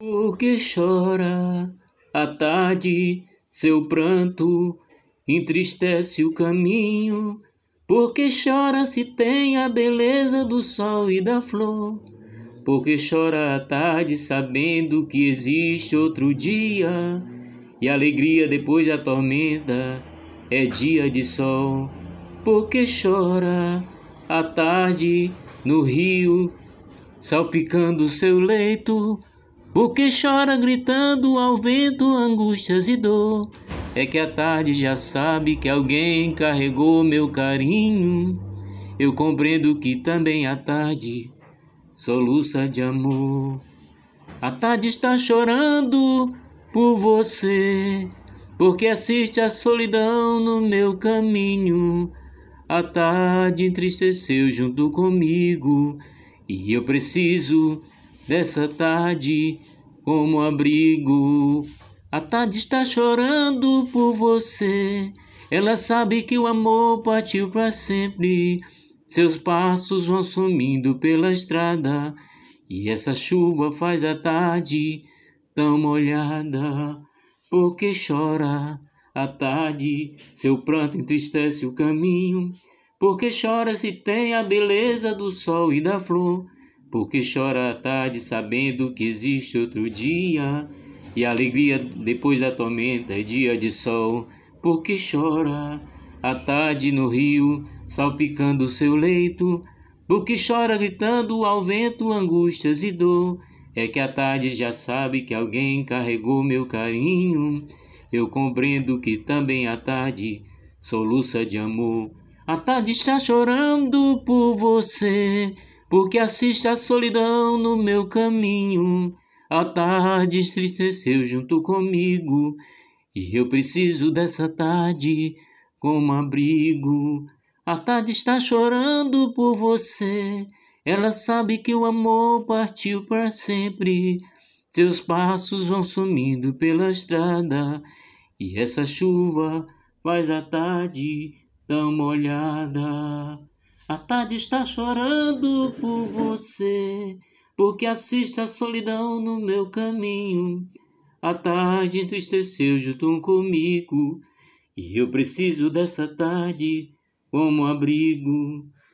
Porque chora à tarde, seu pranto entristece o caminho. Porque chora se tem a beleza do sol e da flor. Porque chora à tarde, sabendo que existe outro dia. E a alegria depois da tormenta é dia de sol. Porque chora à tarde no rio, salpicando seu leito porque chora gritando ao vento angústias e dor. É que a tarde já sabe que alguém carregou meu carinho. Eu compreendo que também a tarde soluça de amor. A tarde está chorando por você, porque assiste a solidão no meu caminho. A tarde entristeceu junto comigo e eu preciso dessa tarde como abrigo. A tarde está chorando por você. Ela sabe que o amor partiu para sempre. Seus passos vão sumindo pela estrada. E essa chuva faz a tarde tão molhada. Porque chora a tarde, seu pranto entristece o caminho. Porque chora se tem a beleza do sol e da flor porque chora à tarde sabendo que existe outro dia, e a alegria depois da tormenta é dia de sol, porque chora à tarde no rio, salpicando seu leito, porque chora gritando ao vento angústias e dor, é que à tarde já sabe que alguém carregou meu carinho, eu compreendo que também à tarde soluça de amor. A tarde está chorando por você porque assiste a solidão no meu caminho. A tarde estristeceu junto comigo, e eu preciso dessa tarde como abrigo. A tarde está chorando por você, ela sabe que o amor partiu para sempre. Seus passos vão sumindo pela estrada, e essa chuva faz a tarde tão molhada. A tarde está chorando por você, porque assiste a solidão no meu caminho. A tarde entristeceu junto comigo, e eu preciso dessa tarde como abrigo.